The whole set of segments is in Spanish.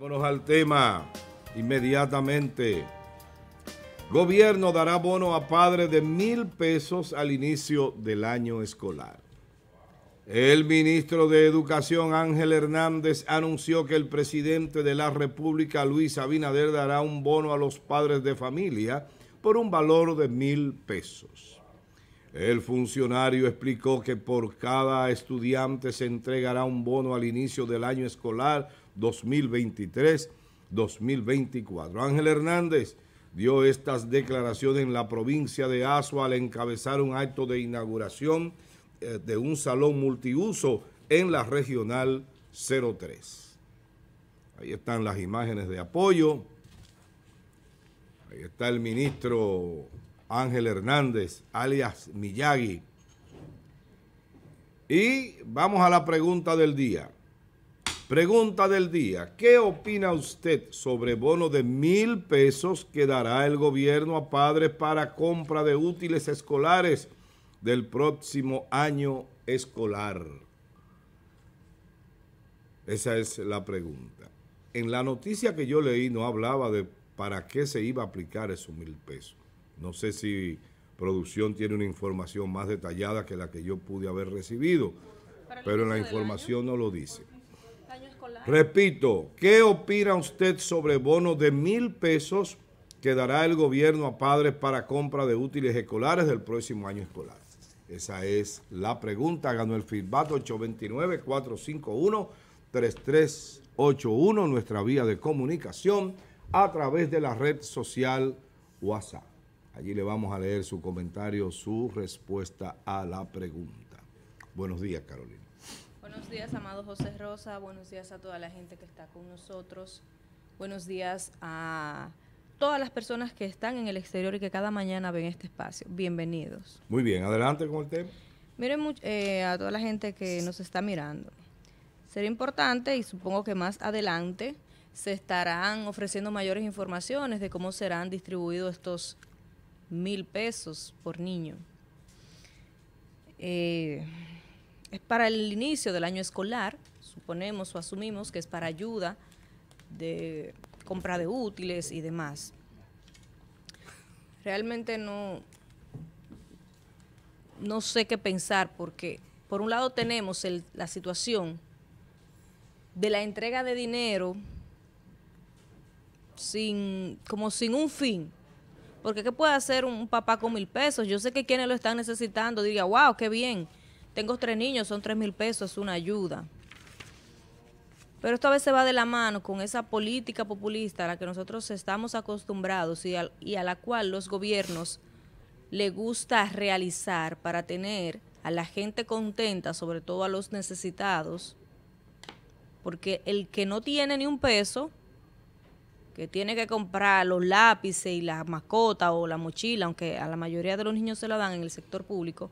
Vámonos al tema inmediatamente. Gobierno dará bono a padres de mil pesos al inicio del año escolar. El ministro de Educación Ángel Hernández anunció que el presidente de la República, Luis Abinader, dará un bono a los padres de familia por un valor de mil pesos. El funcionario explicó que por cada estudiante se entregará un bono al inicio del año escolar 2023-2024. Ángel Hernández dio estas declaraciones en la provincia de Azua al encabezar un acto de inauguración eh, de un salón multiuso en la regional 03. Ahí están las imágenes de apoyo. Ahí está el ministro Ángel Hernández, alias Miyagi. Y vamos a la pregunta del día. Pregunta del día. ¿Qué opina usted sobre bono de mil pesos que dará el gobierno a padres para compra de útiles escolares del próximo año escolar? Esa es la pregunta. En la noticia que yo leí no hablaba de para qué se iba a aplicar esos mil pesos. No sé si producción tiene una información más detallada que la que yo pude haber recibido, pero en la información no lo dice. Repito, ¿qué opina usted sobre bonos de mil pesos que dará el gobierno a padres para compra de útiles escolares del próximo año escolar? Esa es la pregunta. Ganó el feedback 829-451-3381, nuestra vía de comunicación a través de la red social WhatsApp. Allí le vamos a leer su comentario, su respuesta a la pregunta. Buenos días, Carolina. Buenos días, amado José Rosa. Buenos días a toda la gente que está con nosotros. Buenos días a todas las personas que están en el exterior y que cada mañana ven este espacio. Bienvenidos. Muy bien, adelante con el tema. Miren eh, a toda la gente que nos está mirando. Será importante y supongo que más adelante se estarán ofreciendo mayores informaciones de cómo serán distribuidos estos mil pesos por niño. Eh, es para el inicio del año escolar, suponemos o asumimos que es para ayuda de compra de útiles y demás. Realmente no, no sé qué pensar porque por un lado tenemos la situación de la entrega de dinero sin, como sin un fin. Porque ¿qué puede hacer un, papá con mil pesos? Yo sé que quienes lo están necesitando diría, wow, qué bien tengo tres niños, son tres mil pesos, es una ayuda. Pero esto a veces va de la mano con esa política populista a la que nosotros estamos acostumbrados y, y a la cual los gobiernos le gusta realizar para tener a la gente contenta, sobre todo a los necesitados, porque el que no tiene ni un peso, que tiene que comprar los lápices y la mascota o la mochila, aunque a la mayoría de los niños se la dan en el sector público,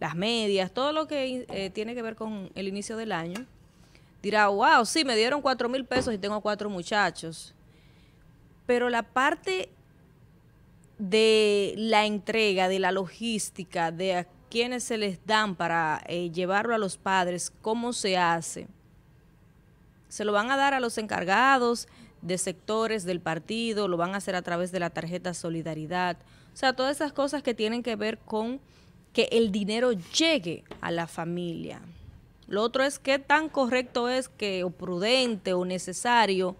las medias, todo lo que eh, tiene que ver con el inicio del año, dirá, wow, sí, me dieron cuatro mil pesos y tengo cuatro muchachos. Pero la parte de la entrega, de la logística, de a quienes se les dan para eh, llevarlo a los padres, ¿cómo se hace? Se lo van a dar a los encargados de sectores del partido, lo van a hacer a través de la tarjeta Solidaridad. O sea, todas esas cosas que tienen que ver con que el dinero llegue a la familia. Lo otro es qué tan correcto es que, o prudente, o necesario,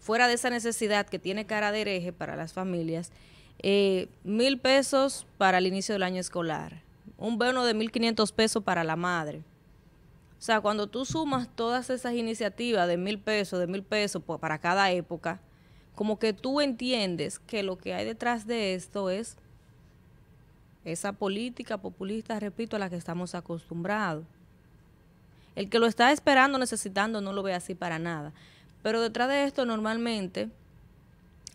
fuera de esa necesidad que tiene cara de hereje para las familias, eh, mil pesos para el inicio del año escolar, un bono de mil quinientos pesos para la madre. O sea, cuando tú sumas todas esas iniciativas de mil pesos, de mil pesos para cada época, como que tú entiendes que lo que hay detrás de esto es esa política populista, repito, a la que estamos acostumbrados. El que lo está esperando, necesitando, no lo ve así para nada. Pero detrás de esto normalmente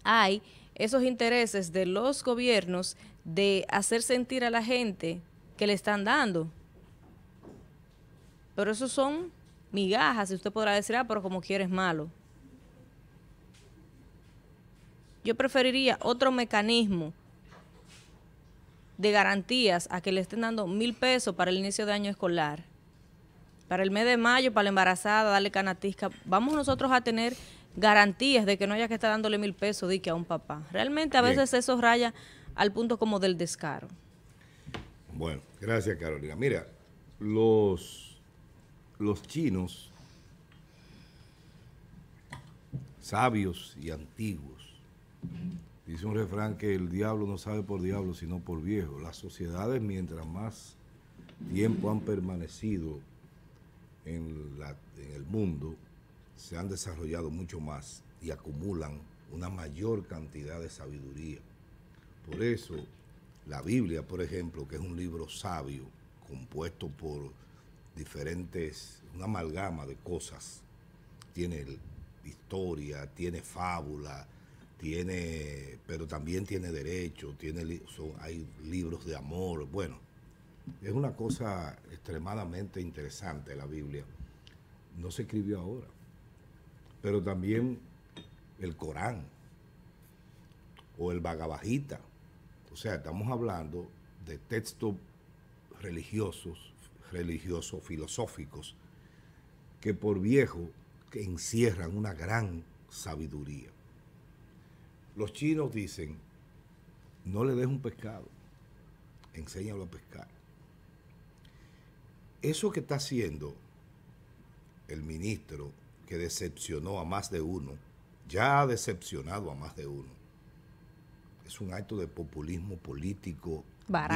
hay esos intereses de los gobiernos de hacer sentir a la gente que le están dando. Pero esos son migajas, y usted podrá decir, ah, pero como quieres malo. Yo preferiría otro mecanismo de garantías a que le estén dando mil pesos para el inicio de año escolar, para el mes de mayo, para la embarazada, darle canatisca, vamos nosotros a tener garantías de que no haya que estar dándole mil pesos dique que a un papá. Realmente a veces eso raya al punto como del descaro. Bueno, gracias Carolina. Mira, los, los chinos sabios y antiguos Dice un refrán que el diablo no sabe por diablo, sino por viejo. Las sociedades, mientras más tiempo han permanecido en, el mundo, se han desarrollado mucho más y acumulan una mayor cantidad de sabiduría. Por eso, la Biblia, por ejemplo, que es un libro sabio, compuesto por diferentes, una amalgama de cosas, tiene historia, tiene fábula, pero también tiene derecho, tiene, hay libros de amor, bueno, es una cosa extremadamente interesante la Biblia. No se escribió ahora, pero también el Corán o el Bagabajita. O sea, estamos hablando de textos religiosos, religiosos, filosóficos, que por viejo que encierran una gran sabiduría. Los chinos dicen, no le des un pescado, enséñalo a pescar. Eso que está haciendo el ministro, que decepcionó a más de uno, ya ha decepcionado a más de uno, es un acto de populismo político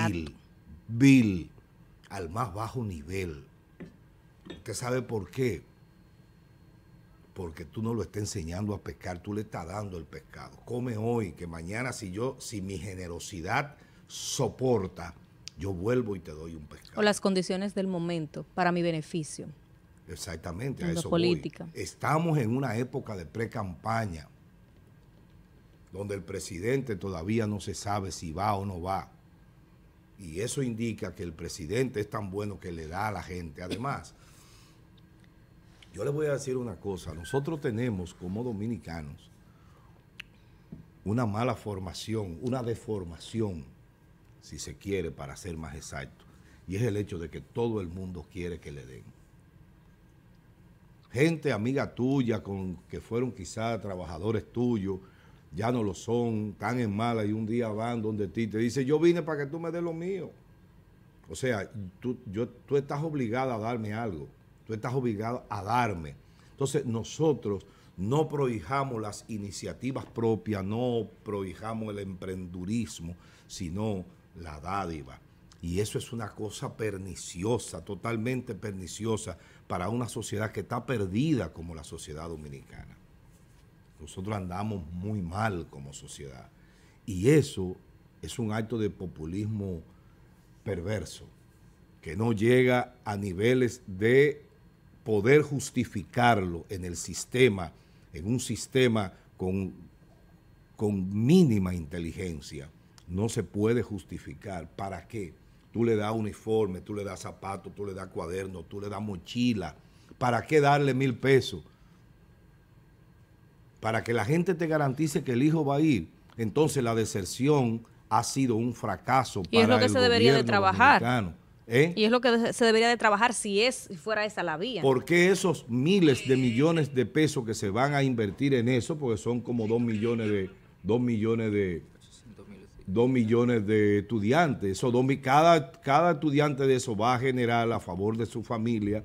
vil, vil, al más bajo nivel. ¿Usted sabe por qué? porque tú no lo estás enseñando a pescar, tú le estás dando el pescado. Come hoy, que mañana si yo, si mi generosidad soporta, yo vuelvo y te doy un pescado. O las condiciones del momento para mi beneficio. Exactamente, a eso política. Estamos en una época de pre-campaña donde el presidente todavía no se sabe si va o no va. Y eso indica que el presidente es tan bueno que le da a la gente. Además, yo les voy a decir una cosa, nosotros tenemos como dominicanos una mala formación, una deformación, si se quiere, para ser más exacto, y es el hecho de que todo el mundo quiere que le den. Gente amiga tuya, con, que fueron quizás trabajadores tuyos, ya no lo son, están en mala y un día van donde ti te dice, yo vine para que tú me des lo mío. O sea, tú, yo, tú estás obligada a darme algo tú estás obligado a darme. Entonces nosotros no prohijamos las iniciativas propias, no prohijamos el emprendurismo, sino la dádiva. Y eso es una cosa perniciosa, totalmente perniciosa para una sociedad que está perdida como la sociedad dominicana. Nosotros andamos muy mal como sociedad. Y eso es un acto de populismo perverso, que no llega a niveles de poder justificarlo en el sistema, en un sistema con, con mínima inteligencia, no se puede justificar. ¿Para qué? Tú le das uniforme, tú le das zapato, tú le das cuaderno, tú le das mochila. ¿Para qué darle mil pesos? Para que la gente te garantice que el hijo va a ir. Entonces la deserción ha sido un fracaso y para es lo que se debería de trabajar. ¿Eh? Y es lo que se debería de trabajar si es fuera esa la vía. ¿Por qué esos miles de millones de pesos que se van a invertir en eso? Porque son como dos millones de dos millones de dos millones de estudiantes. cada, cada estudiante de eso va a generar a favor de su familia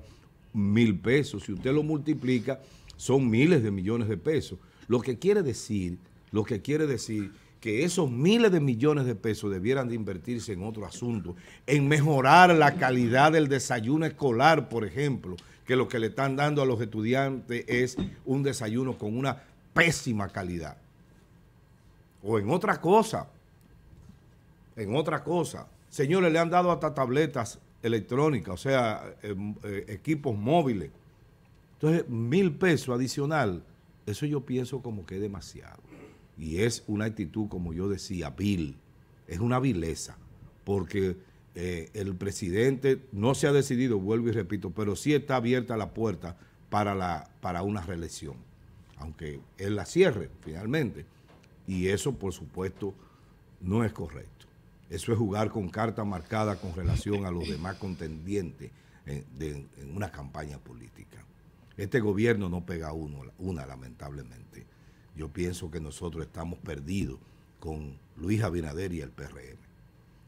mil pesos. Si usted lo multiplica, son miles de millones de pesos. Lo que quiere decir, lo que quiere decir que esos miles de millones de pesos debieran de invertirse en otro asunto, en mejorar la calidad del desayuno escolar, por ejemplo, que lo que le están dando a los estudiantes es un desayuno con una pésima calidad. O en otra cosa, en otra cosa. Señores, le han dado hasta tabletas electrónicas, o sea, em, eh, equipos móviles. Entonces, mil pesos adicional, eso yo pienso como que es demasiado. Y es una actitud, como yo decía, vil, es una vileza, porque eh, el presidente no se ha decidido, vuelvo y repito, pero sí está abierta la puerta para, la, para una reelección, aunque él la cierre finalmente. Y eso, por supuesto, no es correcto. Eso es jugar con carta marcada con relación a los demás contendientes en, una campaña política. Este gobierno no pega uno, una, lamentablemente yo pienso que nosotros estamos perdidos con Luis Abinader y el PRM.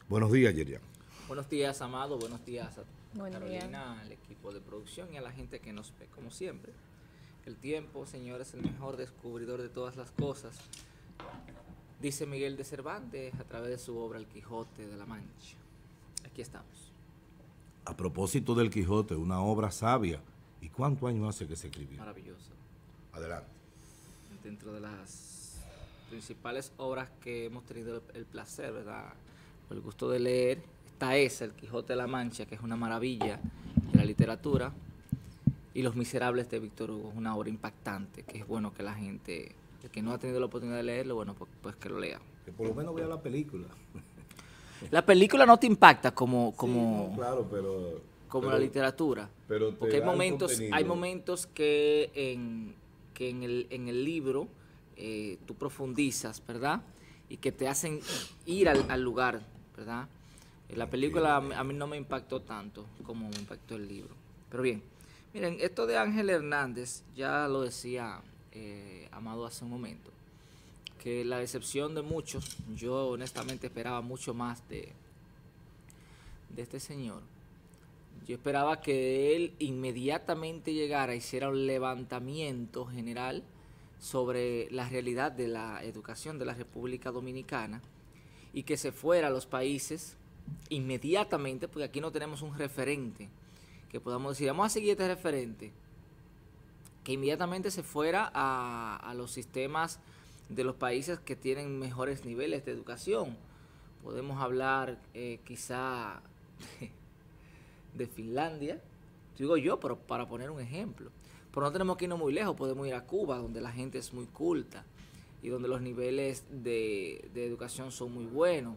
Buenos días, Yerian. Buenos días, Amado. Buenos días a al equipo de producción y a la gente que nos ve, como siempre. El tiempo, señor, es el mejor descubridor de todas las cosas. Dice Miguel de Cervantes a través de su obra El Quijote de la Mancha. Aquí estamos. A propósito del Quijote, una obra sabia. ¿Y cuánto año hace que se escribió? Maravillosa. Adelante dentro de las principales obras que hemos tenido el placer, ¿verdad? el gusto de leer, está esa, El Quijote de la Mancha, que es una maravilla de la literatura, y Los Miserables de Víctor Hugo, una obra impactante, que es bueno que la gente, el que no ha tenido la oportunidad de leerlo, bueno, pues, pues que lo lea. Que por lo menos vea la película. La película no te impacta como... como Como la literatura. Porque hay momentos, hay momentos que en que en el, en el libro eh, tú profundizas, ¿verdad? Y que te hacen ir al, lugar, ¿verdad? Eh, la película a mí no me impactó tanto como me impactó el libro. Pero bien, miren, esto de Ángel Hernández, ya lo decía eh, Amado hace un momento, que la decepción de muchos, yo honestamente esperaba mucho más de, de este señor. Yo esperaba que él inmediatamente llegara, hiciera un levantamiento general sobre la realidad de la educación de la República Dominicana y que se fuera a los países inmediatamente, porque aquí no tenemos un referente que podamos decir, vamos a seguir este referente, que inmediatamente se fuera a, los sistemas de los países que tienen mejores niveles de educación. Podemos hablar eh, quizá de Finlandia, digo yo, pero para poner un ejemplo. Pero no tenemos que irnos muy lejos, podemos ir a Cuba, donde la gente es muy culta y donde los niveles de, educación son muy buenos.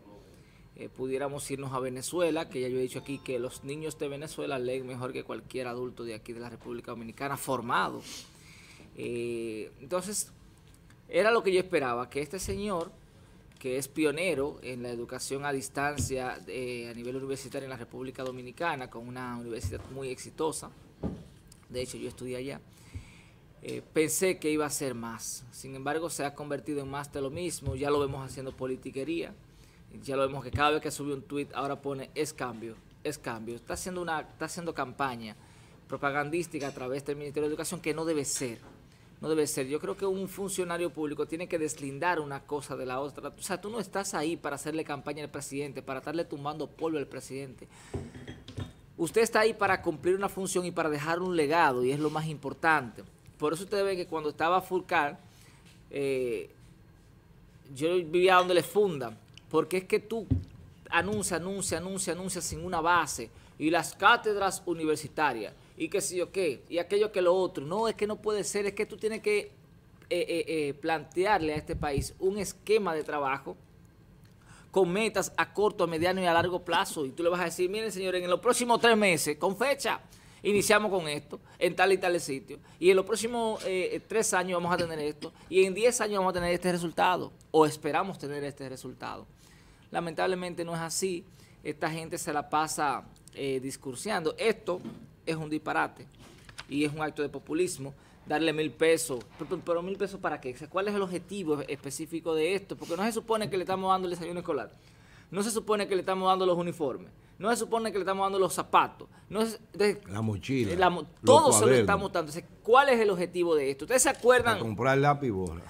Eh, pudiéramos irnos a Venezuela, que ya yo he dicho aquí que los niños de Venezuela leen mejor que cualquier adulto de aquí de la República Dominicana formado. Eh, entonces, era lo que yo esperaba, que este señor que es pionero en la educación a distancia eh, a nivel universitario en la República Dominicana, con una universidad muy exitosa. De hecho, yo estudié allá. Eh, pensé que iba a ser más. Sin embargo, se ha convertido en más de lo mismo. Ya lo vemos haciendo politiquería. Ya lo vemos que cada vez que sube un tweet ahora pone es cambio, es cambio. Está haciendo, una, está haciendo campaña propagandística a través del Ministerio de Educación que no debe ser no debe ser. Yo creo que un funcionario público tiene que deslindar una cosa de la otra. O sea, tú no estás ahí para hacerle campaña al presidente, para estarle tumbando polvo al presidente. Usted está ahí para cumplir una función y para dejar un legado, y es lo más importante. Por eso usted ve que cuando estaba Fulcar, eh, yo vivía donde le funda, porque es que tú anuncia, anuncia, anuncia, anuncia sin una base, y las cátedras universitarias y qué sé yo qué, y aquello que lo otro. No, es que no puede ser, es que tú tienes que eh, eh, eh, plantearle a este país un esquema de trabajo con metas a corto, mediano y a largo plazo. Y tú le vas a decir, miren señores, en los próximos tres meses, con fecha, iniciamos con esto, en tal y tal sitio. Y en los próximos tres años vamos a tener esto. Y en diez años vamos a tener este resultado. O esperamos tener este resultado. Lamentablemente no es así. Esta gente se la pasa eh, discursiando. Esto es un disparate y es un acto de populismo darle mil pesos. Pero, mil pesos para qué? ¿Cuál es el objetivo específico de esto? Porque no se supone que le estamos dando el desayuno escolar. No se supone que le estamos dando los uniformes. No se supone que le estamos dando los zapatos. No la mochila. todo se lo estamos dando. ¿cuál es el objetivo de esto? ¿Ustedes se acuerdan? comprar lápiz bola.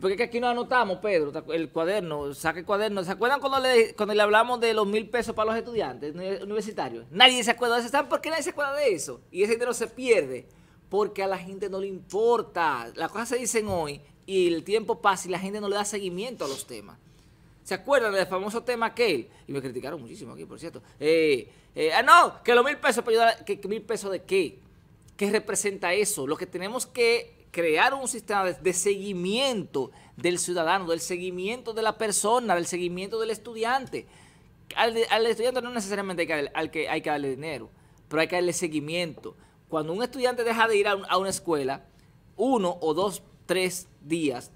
Porque es que aquí no anotamos, Pedro, el cuaderno, saque el cuaderno. ¿Se acuerdan cuando le, cuando le hablamos de los mil pesos para los estudiantes universitarios? Nadie se acuerda de eso. ¿Saben por qué nadie se acuerda de eso? Y ese dinero se pierde. Porque a la gente no le importa. Las cosas se dicen hoy y el tiempo pasa y la gente no le da seguimiento a los temas. ¿Se acuerdan del famoso tema aquel? Y me criticaron muchísimo aquí, por cierto. Eh, eh, ah, no, que los mil pesos para ayudar, que, mil pesos de qué. ¿Qué representa eso? Lo que tenemos que crear un sistema de, seguimiento del ciudadano, del seguimiento de la persona, del seguimiento del estudiante. Al, estudiante no necesariamente hay que, darle, al que, hay que darle dinero, pero hay que darle seguimiento. Cuando un estudiante deja de ir a, una escuela, uno o dos, tres días,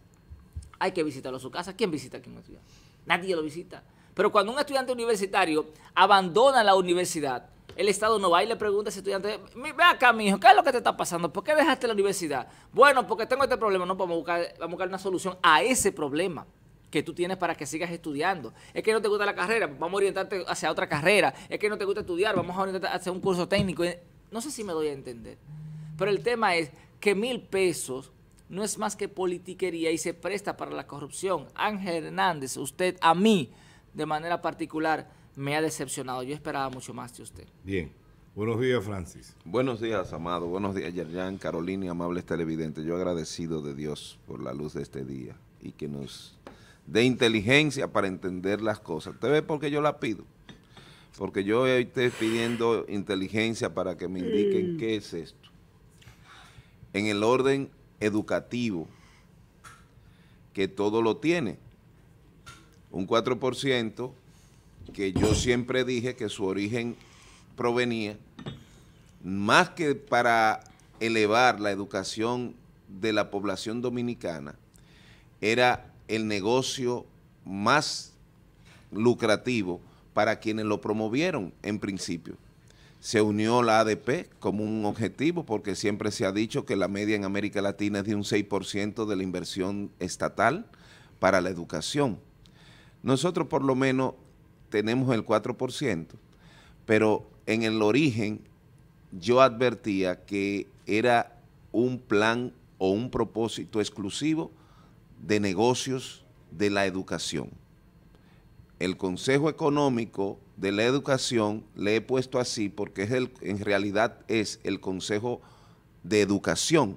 hay que visitarlo a su casa. ¿Quién visita a un estudiante? Nadie lo visita. Pero cuando un estudiante universitario abandona la universidad, el Estado no va y le pregunta ese estudiante, ve acá, hijo, ¿qué es lo que te está pasando? ¿Por qué dejaste la universidad? Bueno, porque tengo este problema, no, vamos buscar, vamos a buscar una solución a ese problema que tú tienes para que sigas estudiando. Es que no te gusta la carrera, vamos a orientarte hacia otra carrera. Es que no te gusta estudiar, vamos a orientarte hacia un curso técnico. Eh, no sé si me doy a entender. Pero el tema es que mil pesos no es más que politiquería y se presta para la corrupción. Ángel Hernández, usted a mí, de manera particular, me ha decepcionado. Yo esperaba mucho más de usted. Bien. Buenos días, Francis. Buenos días, Amado. Buenos días, Yerjan, Carolina y amables televidentes. Yo agradecido de Dios por la luz de este día y que nos dé inteligencia para entender las cosas. ¿Usted ve por qué yo la pido? Porque yo estoy pidiendo inteligencia para que me indiquen mm. qué es esto. En el orden educativo, que todo lo tiene. Un 4% que yo siempre dije que su origen provenía más que para elevar la educación de la población dominicana, era el negocio más lucrativo para quienes lo promovieron en principio. Se unió la ADP como un objetivo porque siempre se ha dicho que la media en América Latina es de un 6% de la inversión estatal para la educación. Nosotros por lo menos tenemos el 4%, pero en el origen yo advertía que era un plan o un propósito exclusivo de negocios de la educación. El Consejo Económico de la Educación le he puesto así porque en realidad es el Consejo de Educación,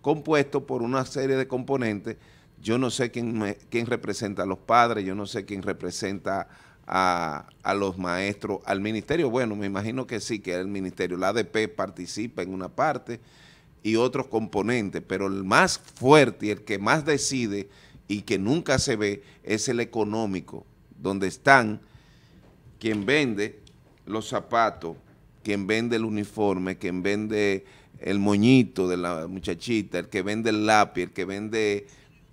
compuesto por una serie de componentes. Yo no sé quién, quién representa a los padres, yo no sé quién representa a, los maestros, al ministerio. Bueno, me imagino que sí, que el ministerio, la ADP participa en una parte y otros componentes, pero el más fuerte y el que más decide y que nunca se ve es el económico, donde están quien vende los zapatos, quien vende el uniforme, quien vende el moñito de la muchachita, el que vende el lápiz, el que vende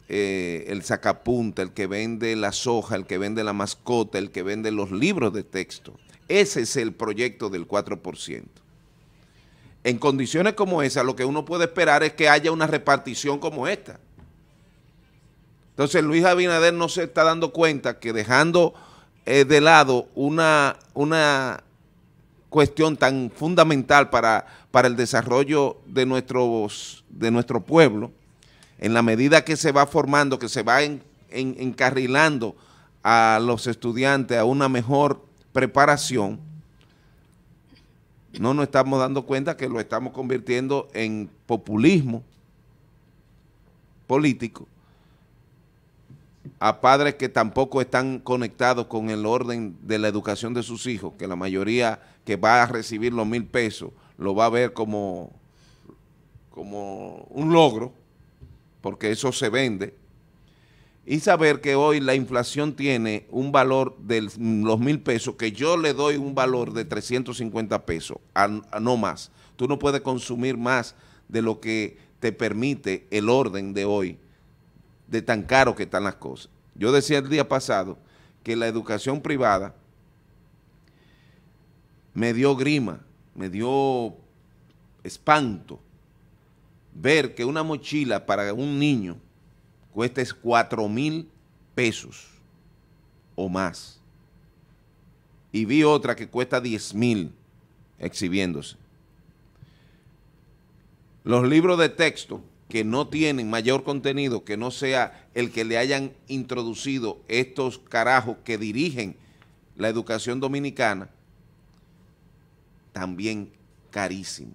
eh, el sacapunta, el que vende la soja, el que vende la mascota, el que vende los libros de texto. Ese es el proyecto del 4%. En condiciones como esa, lo que uno puede esperar es que haya una repartición como esta. Entonces Luis Abinader no se está dando cuenta que dejando eh, de lado una, una cuestión tan fundamental para, para el desarrollo de, de nuestro pueblo, en la medida que se va formando, que se va encarrilando a los estudiantes a una mejor preparación, no nos estamos dando cuenta que lo estamos convirtiendo en populismo político a padres que tampoco están conectados con el orden de la educación de sus hijos, que la mayoría que va a recibir los mil pesos lo va a ver como, como un logro, porque eso se vende, y saber que hoy la inflación tiene un valor de mm, los mil pesos, que yo le doy un valor de 350 pesos, no más. Tú no puedes consumir más de lo que te permite el orden de hoy, de tan caro que están las cosas. Yo decía el día pasado que la educación privada me dio grima, me dio espanto, ver que una mochila para un niño cuesta 4 mil pesos o más. Y vi otra que cuesta 10 mil exhibiéndose. Los libros de texto que no tienen mayor contenido que no sea el que le hayan introducido estos carajos que dirigen la educación dominicana, también carísimo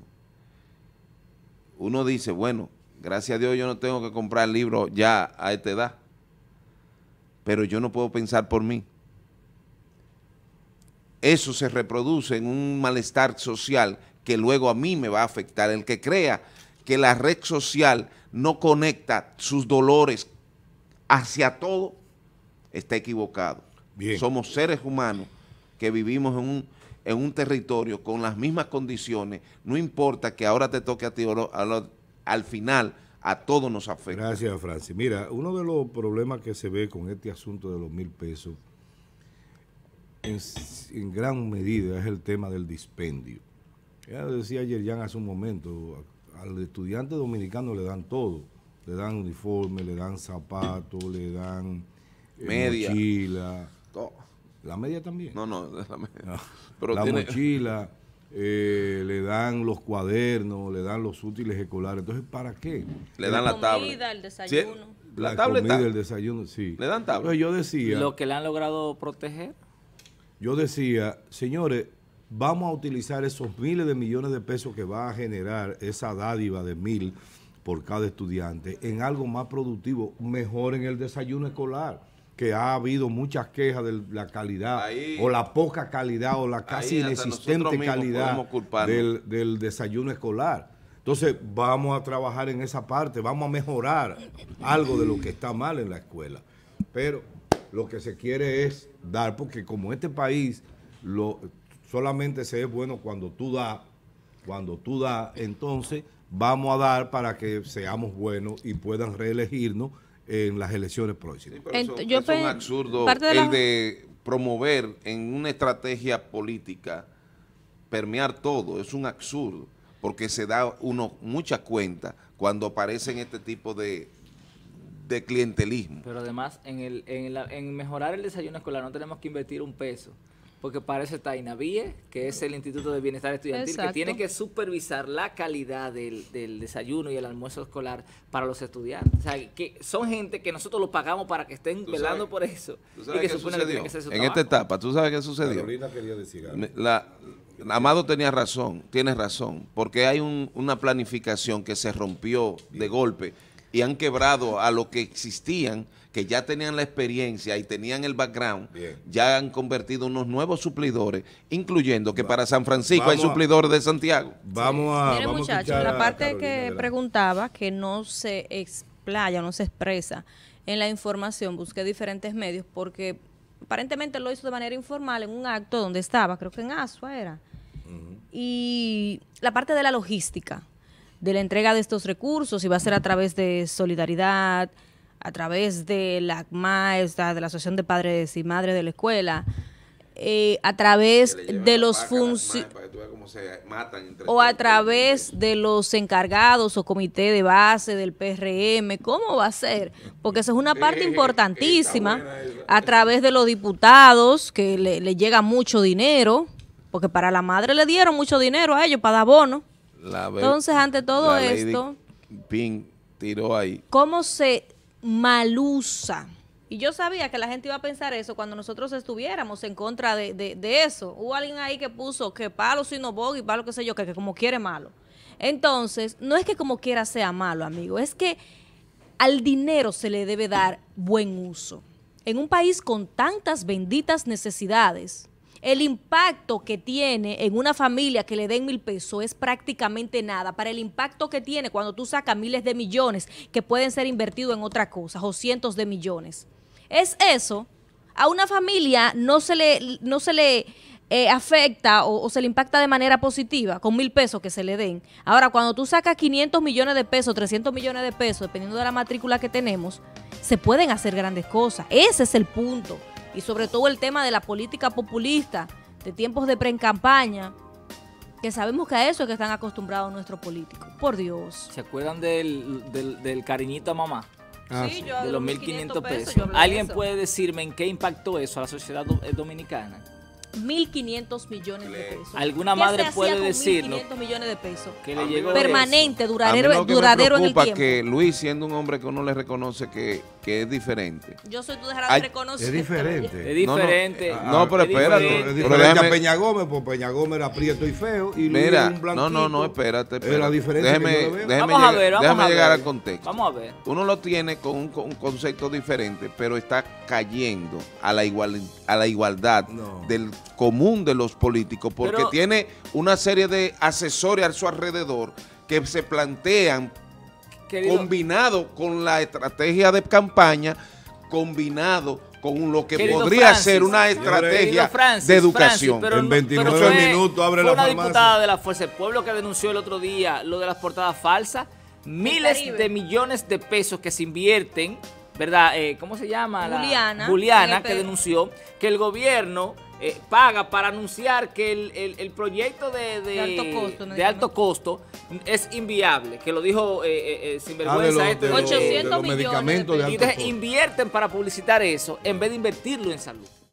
uno dice, bueno, gracias a Dios yo no tengo que comprar libros ya a esta edad, pero yo no puedo pensar por mí. Eso se reproduce en un malestar social que luego a mí me va a afectar. El que crea que la red social no conecta sus dolores hacia todo, está equivocado. Somos seres humanos que vivimos en un en un territorio con las mismas condiciones, no importa que ahora te toque a ti o al final a todos nos afecta. Gracias, Francis. Mira, uno de los problemas que se ve con este asunto de los mil pesos, en, gran medida, es el tema del dispendio. Ya decía ayer ya hace un momento, al estudiante dominicano le dan todo. Le dan uniforme, le dan zapatos, le dan eh, mochila. Todo ¿La media también? No, no, la media. la mochila, eh, le dan los cuadernos, le dan los útiles escolares. Entonces, ¿para qué? Le dan la, la Comida, el desayuno. La, la comida, el desayuno, sí. Le dan tabla. yo decía... ¿Lo que le han logrado proteger? Yo decía, señores, vamos a utilizar esos miles de millones de pesos que va a generar esa dádiva de mil por cada estudiante en algo más productivo, mejor en el desayuno escolar que ha habido muchas quejas de la calidad o la poca calidad o la casi inexistente calidad del, del, desayuno escolar. Entonces vamos a trabajar en esa parte, vamos a mejorar algo de lo que está mal en la escuela. Pero lo que se quiere es dar, porque como este país lo, solamente se es bueno cuando tú das, cuando tú das, entonces vamos a dar para que seamos buenos y puedan reelegirnos en las elecciones próximas. es un absurdo el de promover en una estrategia política permear todo, es un absurdo, porque se da uno mucha cuenta cuando aparecen este tipo de, de clientelismo. Pero además, en, el, en, la, en mejorar el desayuno escolar no tenemos que invertir un peso porque para eso está INAVIE, que es el Instituto de Bienestar Estudiantil, que tiene que supervisar la calidad del, del, desayuno y el almuerzo escolar para los estudiantes. O sea, que son gente que nosotros los pagamos para que estén velando por eso. qué sucedió? en esta etapa, ¿tú sabes qué sucedió? Quería decir algo. La, Amado tenía razón, tienes razón, porque hay un, una planificación que se rompió de golpe y han quebrado a lo que existían que ya tenían la experiencia y tenían el background, ya han convertido unos nuevos suplidores, incluyendo que para San Francisco hay suplidores de Santiago. Vamos a... muchachos, la parte que preguntaba, que no se explaya, no se expresa en la información, busqué diferentes medios porque aparentemente lo hizo de manera informal en un acto donde estaba, creo que en Asua era. Y la parte de la logística, de la entrega de estos recursos, si va a ser a través de solidaridad, a través de la maestras de la Asociación de Padres y Madres de la Escuela, eh, a través de los funcionarios o a través de los encargados o comité de base del PRM, ¿cómo va a ser? Porque eso es una parte importantísima, a través de los diputados, que le, llega mucho dinero, porque para la madre le dieron mucho dinero a ellos para dar bono. Entonces, ante todo esto... ¿Cómo se, Malusa. Y yo sabía que la gente iba a pensar eso cuando nosotros estuviéramos en contra de, eso. Hubo alguien ahí que puso que palo sino bog y palo qué sé yo, que como quiere malo. Entonces, no es que como quiera sea malo, amigo, es que al dinero se le debe dar buen uso. En un país con tantas benditas necesidades, el impacto que tiene en una familia que le den mil pesos es prácticamente nada para el impacto que tiene cuando tú sacas miles de millones que pueden ser invertidos en otras cosas o cientos de millones. Es eso. A una familia no se le, no se le eh, afecta o, o, se le impacta de manera positiva con mil pesos que se le den. Ahora, cuando tú sacas 500 millones de pesos, 300 millones de pesos, dependiendo de la matrícula que tenemos, se pueden hacer grandes cosas. Ese es el punto y sobre todo el tema de la política populista, de tiempos de pre-campaña, que sabemos que a eso es que están acostumbrados nuestros políticos. Por Dios. ¿Se acuerdan del, cariñito a mamá? Ah, sí, Yo de los 1.500 pesos. ¿Alguien puede decirme en qué impactó eso a la sociedad eh, dominicana? 1.500 millones de pesos. ¿Alguna madre puede decirlo? 1.500 millones de pesos. Permanente, duradero, a que duradero en el tiempo. que Luis, siendo un hombre que uno le reconoce que que es diferente. Yo soy tu dejarás reconocido. Es diferente. Es diferente. No, eh, ah, pero espérate. Es diferente. a Peña Gómez, porque Peña Gómez era prieto y feo. Y mira, un blanquito. no, no, no, espérate. espérate. la diferente. Déjeme, déjeme vamos a ver, déjame llegar al contexto. Vamos a ver. Uno lo tiene con un, concepto diferente, pero está cayendo a la, igual, a la igualdad del común de los políticos, porque tiene una serie de asesores a su alrededor que se plantean combinado con la estrategia de campaña, combinado con lo que podría ser una estrategia de educación. en 29 minutos abre fue la una diputada de la Fuerza del Pueblo que denunció el otro día lo de las portadas falsas, miles de millones de pesos que se invierten, ¿verdad? Eh, ¿Cómo se llama? Juliana. Juliana, que denunció que el gobierno eh, paga para anunciar que el, proyecto de, de, alto costo, es inviable, que lo dijo eh, eh, eh sinvergüenza 800 ah, este millones medicamentos de invierten para publicitar eso en vez de invertirlo en salud.